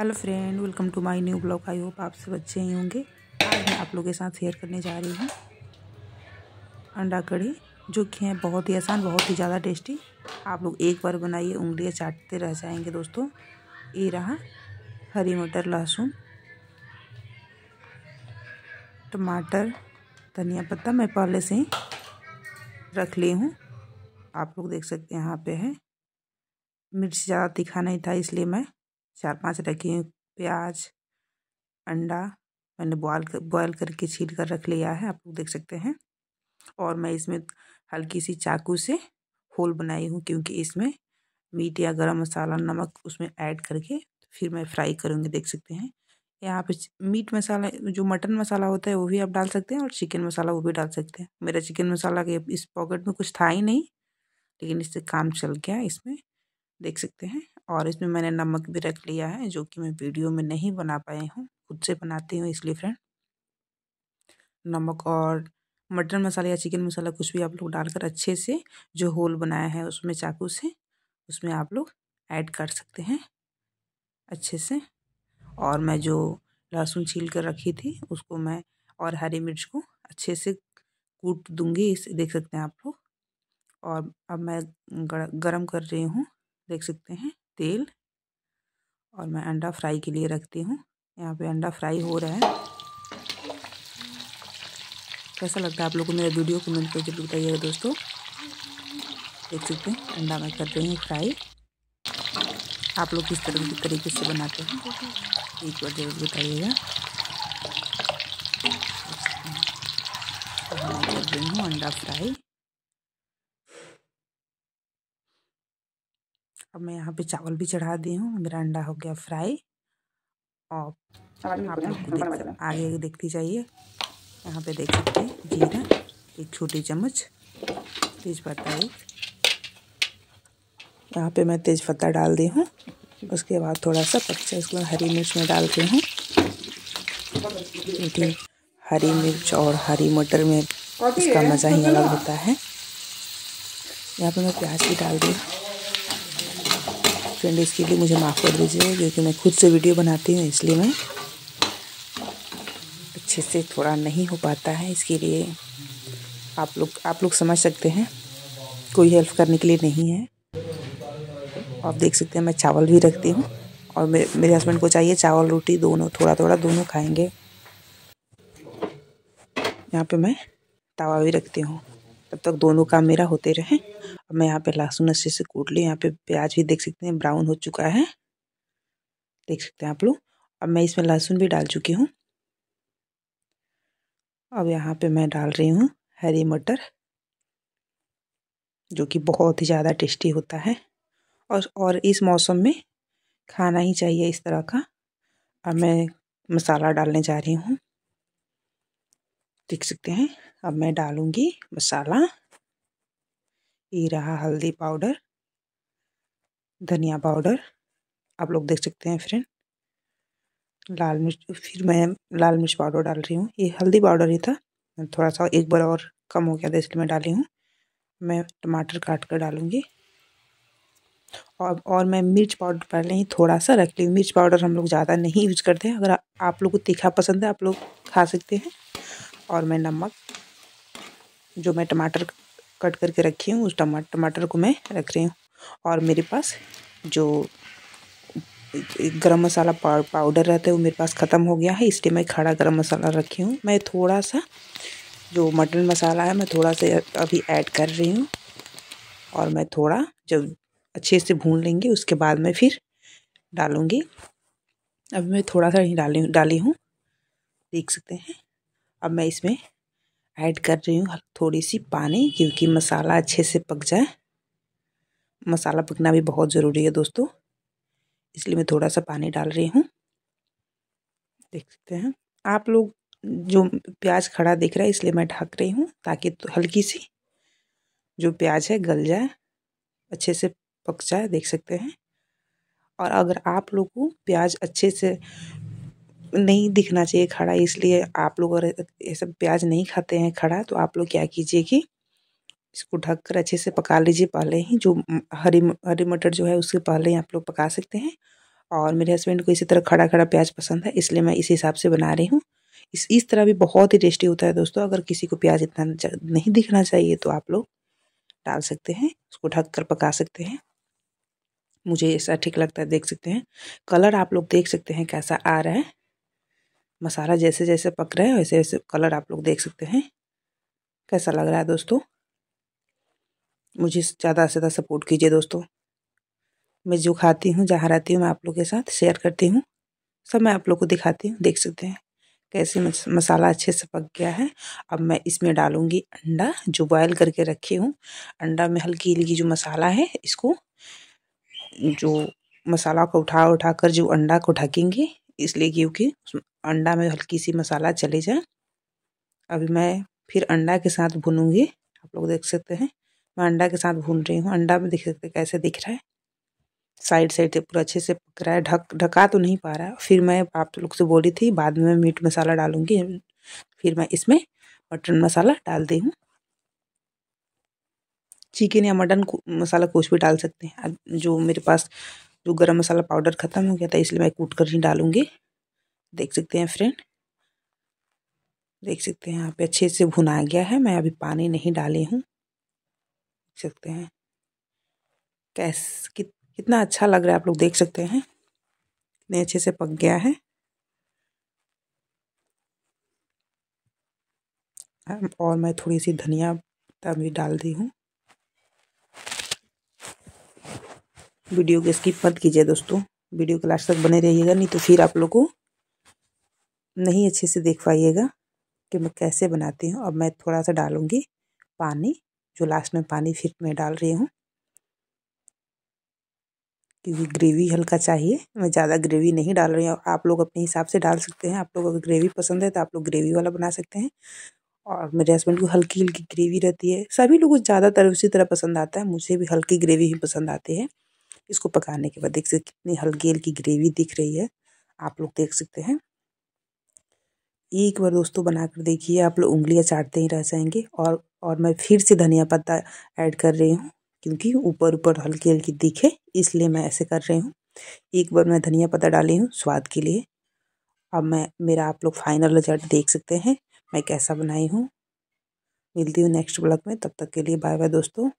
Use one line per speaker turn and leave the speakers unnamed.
hello friend welcome to my new blog I hope आप सब अच्छे ही होंगे आज मैं आप लोगों के साथ शेयर करने जा रही हूँ अंडा कड़ी जो कि है बहुत ही आसान बहुत ही ज़्यादा टेस्टी आप लोग एक बार बनाइए उंगलियाँ चाटते रह जाएंगे दोस्तों ये रहा हरी मटर लहसुन टमाटर धनिया पत्ता मैं पहले से ही रख ली हूँ आप लोग देख सकते हैं यहाँ पर है मिर्च ज़्यादा तीखा नहीं था इसलिए मैं चार पांच रखी हूँ प्याज अंडा मैंने बॉयल कर बॉयल करके छील कर रख लिया है आप लोग देख सकते हैं और मैं इसमें हल्की सी चाकू से होल बनाई हूँ क्योंकि इसमें मीट या गरम मसाला नमक उसमें ऐड करके फिर मैं फ्राई करूँगी देख सकते हैं यहाँ पे मीट मसाला जो मटन मसाला होता है वो भी आप डाल सकते हैं और चिकन मसाला वो भी डाल सकते हैं मेरा चिकन मसाला के इस पॉकेट में कुछ था ही नहीं लेकिन इससे काम चल गया इसमें देख सकते हैं और इसमें मैंने नमक भी रख लिया है जो कि मैं वीडियो में नहीं बना पाई हूँ खुद से बनाती हूँ इसलिए फ्रेंड नमक और मटन मसाला या चिकन मसाला कुछ भी आप लोग डालकर अच्छे से जो होल बनाया है उसमें चाकू से उसमें आप लोग ऐड कर सकते हैं अच्छे से और मैं जो लहसुन छील कर रखी थी उसको मैं और हरी मिर्च को अच्छे से कूट दूंगी इसे देख सकते हैं आप लोग और अब मैं गरम कर रही हूँ देख सकते हैं तेल और मैं अंडा फ्राई के लिए रखती हूँ यहाँ पे अंडा फ्राई हो रहा है कैसा लगता है आप लोगों को मेरा वीडियो कमेंट करके बताइएगा दोस्तों देख सकते हैं अंडा मैं कर रही हूँ फ्राई आप लोग किस तरह तरीके से बनाते हैं एक बार जरूर बताइएगा तो कर रही हूँ अंडा फ्राई अब मैं यहाँ पे चावल भी चढ़ा दी हूँ मेरा अंडा हो गया फ्राई और आगे देखती जाइए यहाँ पे देख सकते हैं जीरा एक छोटी चम्मच तेज पत्ता एक यहाँ पे मैं तेज पत्ता डाल दी हूँ उसके बाद थोड़ा सा पक्चा इसको हरी मिर्च में डालती हूँ क्योंकि हरी मिर्च और हरी मटर में इसका मज़ा ही अलग होता है यहाँ पे मैं प्याज भी डाल दी हूँ फ्रेंड इसके लिए मुझे माफ़ कर दीजिए क्योंकि मैं खुद से वीडियो बनाती हूँ इसलिए मैं अच्छे से थोड़ा नहीं हो पाता है इसके लिए आप लोग आप लोग समझ सकते हैं कोई हेल्प करने के लिए नहीं है आप देख सकते हैं मैं चावल भी रखती हूँ और मे, मेरे हस्बैंड को चाहिए चावल रोटी दोनों थोड़ा थोड़ा दोनों खाएंगे यहाँ पे मैं तवा भी रखती हूँ तब तक दोनों काम मेरा होते रहे अब मैं यहाँ पे लहसुन अच्छे से कूट लूँ यहाँ पे प्याज भी देख सकते हैं ब्राउन हो चुका है देख सकते हैं आप लोग अब मैं इसमें लहसुन भी डाल चुकी हूँ अब यहाँ पे मैं डाल रही हूँ हरी मटर जो कि बहुत ही ज़्यादा टेस्टी होता है और और इस मौसम में खाना ही चाहिए इस तरह का अब मैं मसाला डालने जा रही हूँ देख सकते हैं अब मैं डालूँगी मसाला ये रहा हल्दी पाउडर धनिया पाउडर आप लोग देख सकते हैं फ्रेंड लाल मिर्च फिर मैं लाल मिर्च पाउडर डाल रही हूँ ये हल्दी पाउडर ही था थोड़ा सा एक बार और कम हो गया था इसलिए मैं डाली हूँ मैं टमाटर काट कर डालूँगी और और मैं मिर्च पाउडर पहले ही थोड़ा सा रख ली मिर्च पाउडर हम लोग ज़्यादा नहीं यूज़ करते हैं अगर आप लोग को तीखा पसंद है आप लोग खा सकते हैं और मैं नमक जो मैं टमाटर कट करके रखी हूँ उस टमा टमाटर को मैं रख रही हूँ और मेरे पास जो गरम मसाला पाउडर रहता है वो मेरे पास ख़त्म हो गया है इसलिए मैं खड़ा गरम मसाला रखी हूँ मैं थोड़ा सा जो मटन मसाला है मैं थोड़ा सा अभी ऐड कर रही हूँ और मैं थोड़ा जब अच्छे से भून लेंगे उसके बाद मैं फिर डालूँगी अभी मैं थोड़ा सा ही डाली डाली हूँ देख सकते हैं अब मैं इसमें ऐड कर रही हूँ थोड़ी सी पानी क्योंकि मसाला अच्छे से पक जाए मसाला पकना भी बहुत ज़रूरी है दोस्तों इसलिए मैं थोड़ा सा पानी डाल रही हूँ देख सकते हैं आप लोग जो प्याज खड़ा दिख रहा है इसलिए मैं ढक रही हूँ ताकि तो हल्की सी जो प्याज है गल जाए अच्छे से पक जाए देख सकते हैं और अगर आप लोग को प्याज अच्छे से नहीं दिखना चाहिए खड़ा इसलिए आप लोग अगर ये सब प्याज नहीं खाते हैं खड़ा तो आप लोग क्या कीजिए कि इसको ढक कर अच्छे से पका लीजिए पहले ही जो हरी हरी मटर जो है उसके पहले ही आप लोग पका सकते हैं और मेरे हस्बैंड को इसी तरह खड़ा खड़ा प्याज पसंद है इसलिए मैं इसी हिसाब से बना रही हूँ इस इस तरह भी बहुत ही टेस्टी होता है दोस्तों अगर किसी को प्याज इतना नहीं दिखना चाहिए तो आप लोग डाल सकते हैं उसको ढक कर पका सकते हैं मुझे ऐसा ठीक लगता है देख सकते हैं कलर आप लोग देख सकते हैं कैसा आ रहा है मसाला जैसे जैसे पक रहा है वैसे वैसे कलर आप लोग देख सकते हैं कैसा लग रहा है दोस्तों मुझे ज़्यादा से ज़्यादा सपोर्ट कीजिए दोस्तों मैं जो खाती हूँ जहाँ रहती हूँ मैं आप लोग के साथ शेयर करती हूँ सब मैं आप लोग को दिखाती हूँ देख सकते हैं कैसे मसाला अच्छे से पक गया है अब मैं इसमें डालूँगी अंडा जो बॉयल करके रखी हूँ अंडा में हल्की हल्की जो मसाला है इसको जो मसाला को उठा उठा कर जो अंडा को ढकेंगे इसलिए क्योंकि अंडा में हल्की सी मसाला चली जाए अभी मैं फिर अंडा के साथ भूनूंगी आप लोग देख सकते हैं मैं अंडा के साथ भून रही हूँ अंडा में देख सकते कैसे दिख रहा है साइड साइड से पूरा अच्छे से पक रहा है ढक ढका तो नहीं पा रहा है फिर मैं आप लोग से बोली थी बाद में मीट मसाला डालूंगी फिर मैं इसमें मटन मसाला डाल दी हूँ चिकन या मटन मसाला कुछ भी डाल सकते हैं जो मेरे पास जो गरम मसाला पाउडर ख़त्म हो गया था इसलिए मैं कूट कर ही डालूँगी देख सकते हैं फ्रेंड देख सकते हैं यहाँ पे अच्छे से भुना गया है मैं अभी पानी नहीं डाली हूँ देख सकते हैं कैस कि, कितना अच्छा लग रहा है आप लोग देख सकते हैं कितने अच्छे से पक गया है और मैं थोड़ी सी धनिया पत्ता भी डाल दी हूँ वीडियो को स्किप मत कीजिए दोस्तों वीडियो क्लास तक बने रहिएगा नहीं तो फिर आप लोग को नहीं अच्छे से देख पाइएगा कि मैं कैसे बनाती हूँ अब मैं थोड़ा सा डालूँगी पानी जो लास्ट में पानी फिर मैं डाल रही हूँ क्योंकि ग्रेवी हल्का चाहिए मैं ज़्यादा ग्रेवी नहीं डाल रही हूँ आप लोग अपने हिसाब से डाल सकते हैं आप लोग अगर ग्रेवी पसंद है तो आप लोग ग्रेवी वाला बना सकते हैं और मेरे हस्बैंड को हल्की हल्की ग्रेवी रहती है सभी लोगों को ज़्यादातर उसी तरह पसंद आता है मुझे भी हल्की ग्रेवी ही पसंद आती है इसको पकाने के बाद देख सकते कितनी हल्की हल्की ग्रेवी दिख रही है आप लोग देख सकते हैं एक बार दोस्तों बनाकर देखिए आप लोग उंगलियां चाटते ही रह जाएंगे और और मैं फिर से धनिया पत्ता ऐड कर रही हूँ क्योंकि ऊपर ऊपर हल्की हल्की दिखे इसलिए मैं ऐसे कर रही हूँ एक बार मैं धनिया पत्ता डाली हूँ स्वाद के लिए अब मैं मेरा आप लोग फाइनल रिजल्ट देख सकते हैं मैं कैसा बनाई हूँ मिलती हूँ नेक्स्ट ब्लॉग में तब तक के लिए बाय बाय दोस्तों